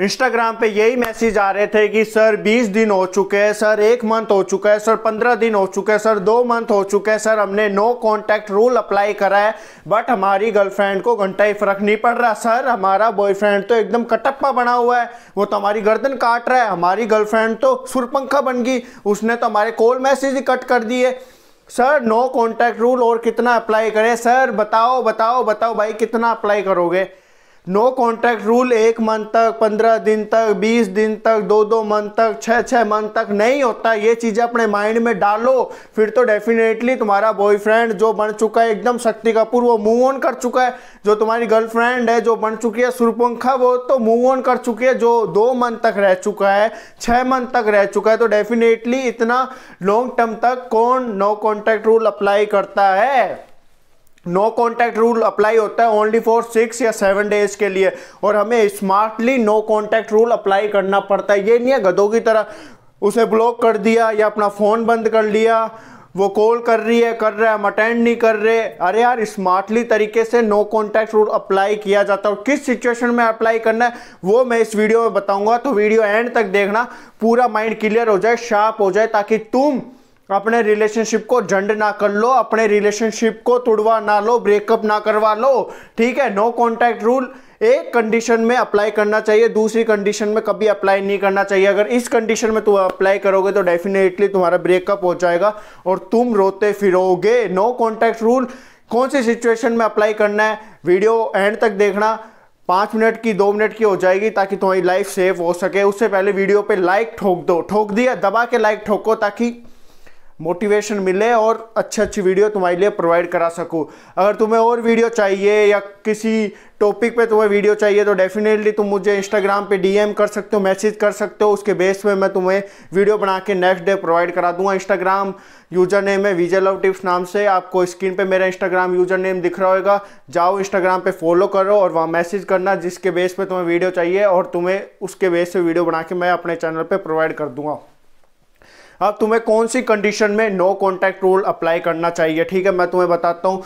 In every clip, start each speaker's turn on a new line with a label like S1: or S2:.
S1: Instagram पे यही message आ रहे थे कि सर 20 दिन हो चुके हैं सर एक मंथ हो चुका है सर 15 दिन हो चुके हैं सर दो मंथ हो चुके हैं सर हमने नो कांटेक्ट रूल अप्लाई करा है बट हमारी गर्लफ्रेंड को घंटा ही फर्क नहीं पड़ रहा सर हमारा बॉयफ्रेंड तो एकदम कटप्पा बना हुआ है वो तो हमारी गर्दन काट रहा है हमारी गर्लफ्रेंड तो सुरपंखा बन गई उसने तो हमारे कॉल मैसेज ही कट कर दिए सर नो कॉन्टैक्ट रूल और कितना अप्लाई करें सर बताओ बताओ बताओ भाई कितना अप्लाई करोगे नो कॉन्ट्रैक्ट रूल एक मंथ तक पंद्रह दिन तक बीस दिन तक दो दो मंथ तक छः छः मंथ तक नहीं होता ये चीज़ें अपने माइंड में डालो फिर तो डेफिनेटली तुम्हारा बॉयफ्रेंड जो बन चुका है एकदम शक्ति कपूर वो मूव ऑन कर चुका है जो तुम्हारी गर्लफ्रेंड है जो बन चुकी है सुरपंखा वो तो मूव ऑन कर चुकी है जो दो मंथ तक रह चुका है छः मंथ तक रह चुका है तो डेफिनेटली इतना लॉन्ग टर्म तक कौन नो कॉन्ट्रैक्ट रूल अप्लाई करता है नो कॉन्टैक्ट रूल अप्लाई होता है ओनली फॉर सिक्स या सेवन डेज के लिए और हमें smartly no contact rule apply करना पड़ता है ये नहीं है गधों की तरह उसे ब्लॉक कर दिया या अपना फ़ोन बंद कर लिया वो कॉल कर रही है कर रहा है हम अटेंड नहीं कर रहे अरे यार स्मार्टली तरीके से नो कॉन्टैक्ट रूल अप्लाई किया जाता है और किस सिचुएशन में अप्लाई करना है वो मैं इस वीडियो में बताऊंगा तो वीडियो एंड तक देखना पूरा माइंड क्लियर हो जाए शार्प हो जाए ताकि तुम तो अपने रिलेशनशिप को जंड ना कर लो अपने रिलेशनशिप को तुड़वा ना लो ब्रेकअप ना करवा लो ठीक है नो कॉन्टैक्ट रूल एक कंडीशन में अप्लाई करना चाहिए दूसरी कंडीशन में कभी अप्लाई नहीं करना चाहिए अगर इस कंडीशन में तुम अप्लाई करोगे तो डेफिनेटली तुम्हारा ब्रेकअप हो जाएगा और तुम रोते फिरोगे नो कॉन्टैक्ट रूल कौन सी सिचुएशन में अप्लाई करना है वीडियो एंड तक देखना पाँच मिनट की दो मिनट की हो जाएगी ताकि तुम्हारी लाइफ सेफ हो सके उससे पहले वीडियो पे लाइक ठोक दो ठोक दिया दबा के लाइक ठोको ताकि मोटिवेशन मिले और अच्छे अच्छी वीडियो तुम्हारे लिए प्रोवाइड करा सकूँ अगर तुम्हें और वीडियो चाहिए या किसी टॉपिक पे तुम्हें वीडियो चाहिए तो डेफिनेटली तुम मुझे इंस्टाग्राम पे डीएम कर सकते हो मैसेज कर सकते हो उसके बेस में मैं तुम्हें वीडियो बना के नेक्स्ट डे प्रोवाइड करा दूंगा इंस्टाग्राम यूजर नेम है विजय लव टिप्स नाम से आपको स्क्रीन पे मेरा इंस्टाग्राम यूजर नेम दिख रहा होगा जाओ इंस्टाग्राम पे फॉलो करो और वहाँ मैसेज करना जिसके बेस पर तुम्हें वीडियो चाहिए और तुम्हें उसके बेस पर वीडियो बना के मैं अपने चैनल पर प्रोवाइड कर दूँगा अब हाँ, तुम्हें कौन सी कंडीशन में नो कॉन्टैक्ट रूल अप्लाई करना चाहिए ठीक है मैं तुम्हें बताता हूँ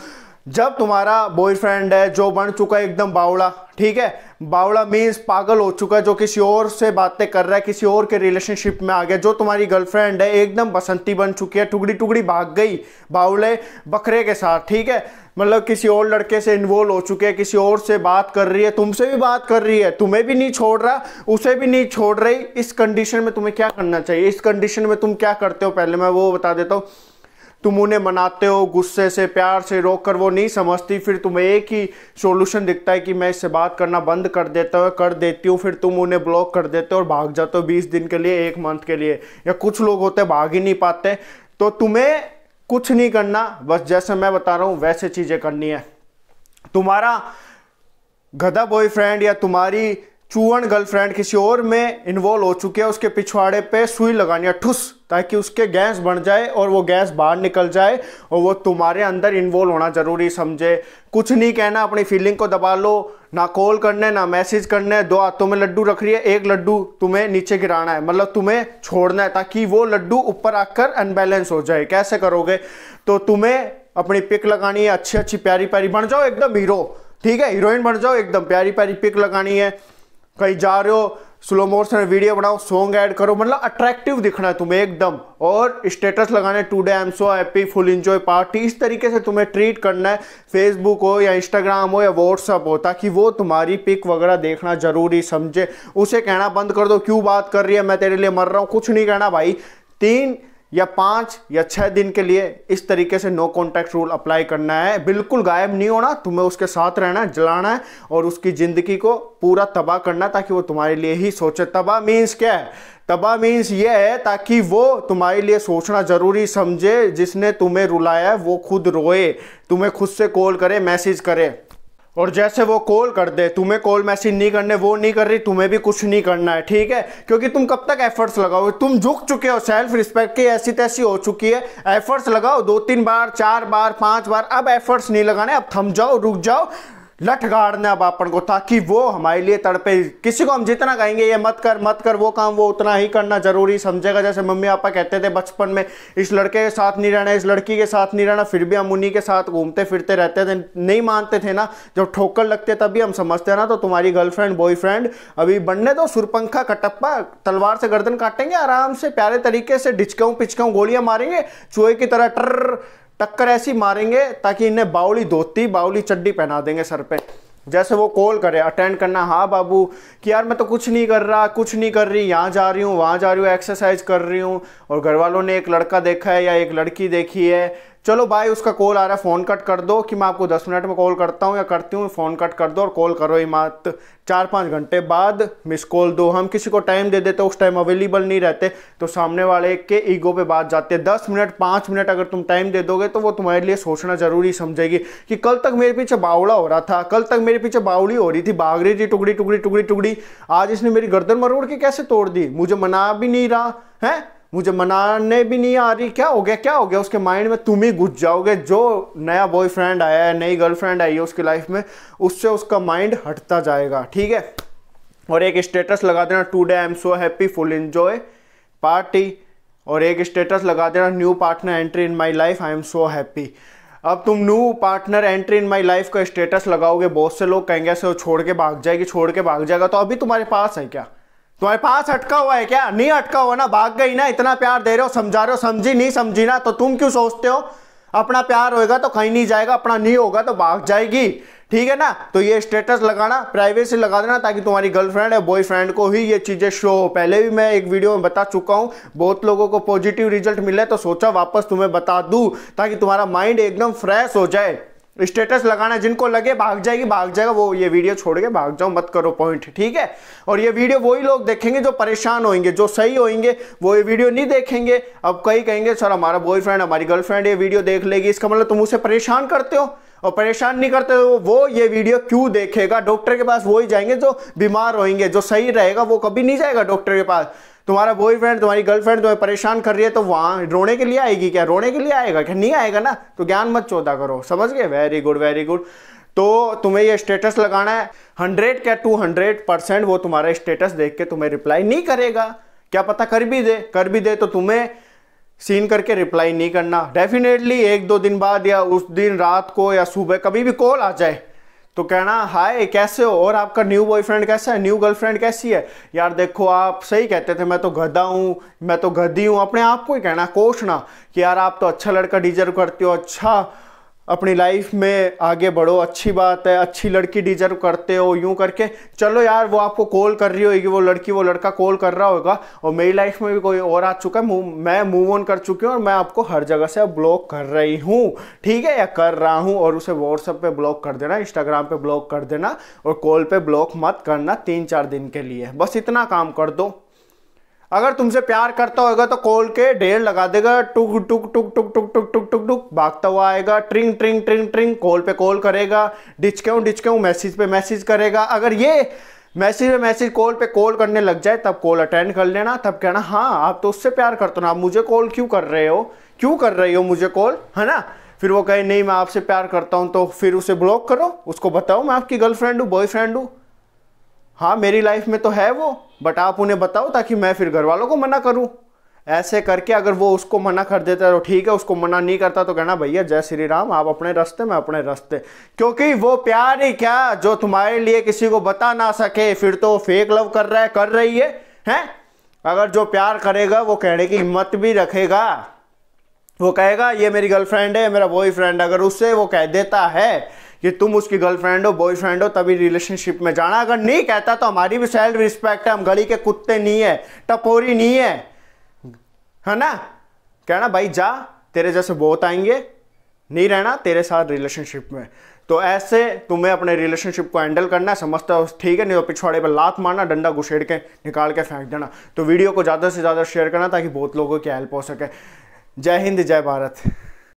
S1: जब तुम्हारा बॉयफ्रेंड है जो बन चुका है एकदम बावड़ा ठीक है बावड़ा मीन्स पागल हो चुका है जो किसी और से बातें कर रहा है किसी और के रिलेशनशिप में आ गया जो तुम्हारी गर्लफ्रेंड है एकदम बसंती बन चुकी है टुकड़ी टुकड़ी भाग गई बावड़े बकरे के साथ ठीक है मतलब किसी और लड़के से इन्वॉल्व हो चुके हैं किसी और से बात कर रही है तुमसे भी बात कर रही है तुम्हें भी नहीं छोड़ रहा उसे भी नहीं छोड़ रही इस कंडीशन में तुम्हें क्या करना चाहिए इस कंडीशन में तुम क्या करते हो पहले मैं वो बता देता हूँ तुम उन्हें मनाते हो गुस्से से प्यार से रोक कर वो नहीं समझती फिर तुम्हें एक ही सोल्यूशन दिखता है कि मैं इससे बात करना बंद कर देता हूँ कर देती हूँ फिर तुम उन्हें ब्लॉक कर देते हो और भाग जाते हो बीस दिन के लिए एक मंथ के लिए या कुछ लोग होते भाग ही नहीं पाते तो तुम्हें कुछ नहीं करना बस जैसे मैं बता रहा हूं वैसे चीज़ें करनी है तुम्हारा गधा बॉयफ्रेंड या तुम्हारी चूहन गर्लफ्रेंड किसी और में इन्वॉल्व हो चुके हैं उसके पिछवाड़े पे सुई लगानी है ठुस ताकि उसके गैस बन जाए और वो गैस बाहर निकल जाए और वो तुम्हारे अंदर इन्वॉल्व होना ज़रूरी समझे कुछ नहीं कहना अपनी फीलिंग को दबा लो ना कॉल करने ना मैसेज करने दो हाथों में लड्डू रख रही है एक लड्डू तुम्हें नीचे गिराना है मतलब तुम्हें छोड़ना है ताकि वो लड्डू ऊपर आकर अनबैलेंस हो जाए कैसे करोगे तो तुम्हें अपनी पिक लगानी है अच्छी अच्छी प्यारी प्यारी बन जाओ एकदम हीरो ठीक है हीरोइन बन जाओ एकदम प्यारी प्यारी पिक लगानी है कहीं जा रहे हो स्लो मोशन में वीडियो बनाओ सॉन्ग ऐड करो मतलब अट्रैक्टिव दिखना है तुम्हें एकदम और स्टेटस लगाने to today I am so happy full enjoy party इस तरीके से तुम्हें ट्रीट करना है फेसबुक हो या इंस्टाग्राम हो या व्हाट्सअप हो ताकि वो तुम्हारी पिक वगैरह देखना जरूरी समझे उसे कहना बंद कर दो क्यों बात कर रही है मैं तेरे लिए मर रहा हूँ कुछ नहीं कहना भाई तीन या पाँच या छः दिन के लिए इस तरीके से नो कॉन्टैक्ट रूल अप्लाई करना है बिल्कुल गायब नहीं होना तुम्हें उसके साथ रहना है जलाना है और उसकी ज़िंदगी को पूरा तबाह करना ताकि वो तुम्हारे लिए ही सोचे तबाह मीन्स क्या है तबाह मीन्स ये है ताकि वो तुम्हारे लिए सोचना ज़रूरी समझे जिसने तुम्हें रुलाया है वो खुद रोए तुम्हें खुद से कॉल करे मैसेज करे और जैसे वो कॉल कर दे तुम्हें कॉल मैसेज नहीं करने वो नहीं कर रही तुम्हें भी कुछ नहीं करना है ठीक है क्योंकि तुम कब तक एफर्ट्स लगाओ तुम झुक चुके हो सेल्फ रिस्पेक्ट की ऐसी तैसी हो चुकी है एफर्ट्स लगाओ दो तीन बार चार बार पांच बार अब एफर्ट्स नहीं लगाने अब थम जाओ रुक जाओ लठ गाड़ना अब अपन को ताकि वो हमारे लिए तड़पे किसी को हम जितना कहेंगे ये मत कर मत कर वो काम वो उतना ही करना जरूरी समझेगा जैसे मम्मी पापा कहते थे बचपन में इस लड़के के साथ नहीं रहना इस लड़की के साथ नहीं रहना फिर भी हम उन्हीं के साथ घूमते फिरते रहते थे नहीं मानते थे ना जब ठोकर लगते तभी हम समझते ना तो तुम्हारी गर्लफ्रेंड बॉयफ्रेंड अभी बनने दो सुरपंखा कटप्पा तलवार से गर्दन काटेंगे आराम से प्यारे तरीके से डिचकाऊँ पिचकाऊँ गोलियाँ मारेंगे चूहे की तरह टर्र टक्कर ऐसी मारेंगे ताकि इन्हें बाउली धोती बाउली चड्डी पहना देंगे सर पे जैसे वो कॉल करे अटेंड करना हाँ बाबू कि यार मैं तो कुछ नहीं कर रहा कुछ नहीं कर रही यहाँ जा रही हूँ वहाँ जा रही हूँ एक्सरसाइज कर रही हूँ और घर वालों ने एक लड़का देखा है या एक लड़की देखी है चलो भाई उसका कॉल आ रहा है फ़ोन कट कर दो कि मैं आपको दस मिनट में कॉल करता हूँ या करती हूँ फ़ोन कट कर दो और कॉल करो ही मात चार पाँच घंटे बाद मिस कॉल दो हम किसी को टाइम दे देते उस टाइम अवेलेबल नहीं रहते तो सामने वाले के ईगो पे बात जाते हैं दस मिनट पाँच मिनट अगर तुम टाइम दे दोगे तो वो तुम्हारे लिए सोचना ज़रूरी समझेगी कि कल तक मेरे पीछे बावड़ा हो रहा था कल तक मेरे पीछे बावड़ी हो रही थी भाग रही थी टुकड़ी टुकड़ी टुकड़ी टुकड़ी आज इसने मेरी गर्दन मरोड़ के कैसे तोड़ दी मुझे मना भी नहीं रहा है मुझे मनाने भी नहीं आ रही क्या हो गया क्या हो गया उसके माइंड में तुम ही घुस जाओगे जो नया बॉयफ्रेंड आया है नई गर्लफ्रेंड आई है उसकी लाइफ में उससे उसका माइंड हटता जाएगा ठीक है और एक स्टेटस लगा देना today I am so happy full enjoy party और एक स्टेटस लगा देना new partner entry in my life I am so happy अब तुम new partner entry in my life का स्टेटस लगाओगे बहुत से लोग कहेंगे ऐसे छोड़ के भाग जाएगी छोड़ के भाग जाएगा तो अभी तुम्हारे पास है क्या तुम्हारे तो पास अटका हुआ है क्या नहीं अटका हुआ ना भाग गई ना इतना प्यार दे रहे हो समझा रहे हो समझी नहीं समझी ना तो तुम क्यों सोचते हो अपना प्यार होएगा तो कहीं नहीं जाएगा अपना नहीं होगा तो भाग जाएगी ठीक है ना तो ये स्टेटस लगाना प्राइवेसी लगा देना ताकि तुम्हारी गर्लफ्रेंड या बॉयफ्रेंड को ही ये चीज़ें शो हो पहले भी मैं एक वीडियो में बता चुका हूँ बहुत लोगों को पॉजिटिव रिजल्ट मिले तो सोचा वापस तुम्हें बता दूँ ताकि तुम्हारा माइंड एकदम फ्रेश हो जाए स्टेटस लगाना जिनको लगे भाग जाएगी भाग जाएगा वो ये वीडियो छोड़ के भाग जाओ मत करो पॉइंट ठीक है और ये वीडियो वही लोग देखेंगे जो परेशान होंगे जो सही होंगे वो ये वीडियो नहीं देखेंगे अब कई कहेंगे सर हमारा बॉयफ्रेंड हमारी गर्लफ्रेंड ये वीडियो देख लेगी इसका मतलब तुम उसे परेशान करते हो और परेशान नहीं करते तो वो ये वीडियो क्यों देखेगा डॉक्टर के पास वही जाएंगे जो बीमार होंगे जो सही रहेगा वो कभी नहीं जाएगा डॉक्टर के पास तुम्हारा बॉय फ्रेंड तुम्हारी गर्लफ्रेंड तुम्हें परेशान कर रही है तो वहाँ रोने के लिए आएगी क्या रोने के लिए आएगा क्या नहीं आएगा ना तो ज्ञान मत चौदा करो समझ गए वेरी गुड वेरी गुड तो तुम्हें ये स्टेटस लगाना है हंड्रेड क्या टू हंड्रेड परसेंट वो तुम्हारा स्टेटस देख के तुम्हें रिप्लाई नहीं करेगा क्या पता कर भी दे कर भी दे तो तुम्हें सीन करके रिप्लाई नहीं करना डेफिनेटली एक दो दिन बाद या उस दिन रात को या सुबह कभी भी कॉल आ जाए तो कहना हाय कैसे हो और आपका न्यू बॉयफ्रेंड कैसा है न्यू गर्लफ्रेंड कैसी है यार देखो आप सही कहते थे मैं तो गधा हूँ मैं तो गधी हूँ अपने आप को ही कहना ना कि यार आप तो अच्छा लड़का डिजर्व करते हो अच्छा अपनी लाइफ में आगे बढ़ो अच्छी बात है अच्छी लड़की डिजर्व करते हो यूं करके चलो यार वो आपको कॉल कर रही होगी वो लड़की वो लड़का कॉल कर रहा होगा और मेरी लाइफ में भी कोई और आ चुका है मैं मूव ऑन कर चुकी हूँ और मैं आपको हर जगह से अब ब्लॉक कर रही हूँ ठीक है या कर रहा हूँ और उसे व्हाट्सअप पर ब्लॉक कर देना इंस्टाग्राम पर ब्लॉक कर देना और कॉल पर ब्लॉक मत करना तीन चार दिन के लिए बस इतना काम कर दो अगर तुमसे प्यार करता होगा तो कॉल के ढेर लगा देगा टुक टुक टुक टुक टुक टुक टुक टुक टुक भागता हुआ आएगा ट्रिंग ट्रिंग ट्रिंग ट्रिंग कॉल पे कॉल करेगा डिचके डिचके मैसेज पे मैसेज करेगा अगर ये मैसेज पे मैसेज कॉल पे कॉल करने लग जाए तब कॉल अटेंड कर लेना तब कहना हाँ आप तो उससे प्यार करते हो ना आप मुझे कॉल क्यों कर रहे हो क्यों कर रही हो मुझे कॉल है ना फिर वो कहे नहीं मैं आपसे प्यार करता हूँ तो फिर उसे ब्लॉक करो उसको बताओ मैं आपकी गर्लफ्रेंड हूँ बॉयफ्रेंड हूँ हाँ मेरी लाइफ में तो है वो बट आप उन्हें बताओ ताकि मैं फिर घर वालों को मना करूँ ऐसे करके अगर वो उसको मना कर देता है तो ठीक है उसको मना नहीं करता तो कहना भैया जय श्री राम आप अपने रास्ते में अपने रास्ते क्योंकि वो प्यार ही क्या जो तुम्हारे लिए किसी को बता ना सके फिर तो फेक लव कर रहा है कर रही है हैं अगर जो प्यार करेगा वो कहने की हिम्मत भी रखेगा वो कहेगा ये मेरी गर्लफ्रेंड है मेरा बॉयफ्रेंड अगर उससे वो कह देता है कि तुम उसकी गर्लफ्रेंड हो बॉयफ्रेंड हो तभी रिलेशनशिप में जाना अगर नहीं कहता तो हमारी भी सेल्फ रिस्पेक्ट है हम गली के कुत्ते नहीं है टपोरी नहीं है है ना कहना भाई जा तेरे जैसे बहुत आएंगे नहीं रहना तेरे साथ रिलेशनशिप में तो ऐसे तुम्हें अपने रिलेशनशिप को हैंडल करना है समझता हो ठीक है नहीं तो पिछवाड़े पर लात मारना डंडा घुसेड़ के निकाल के फेंक देना तो वीडियो को ज़्यादा से ज़्यादा शेयर करना ताकि बहुत लोगों की हेल्प हो सके जय हिंद जय भारत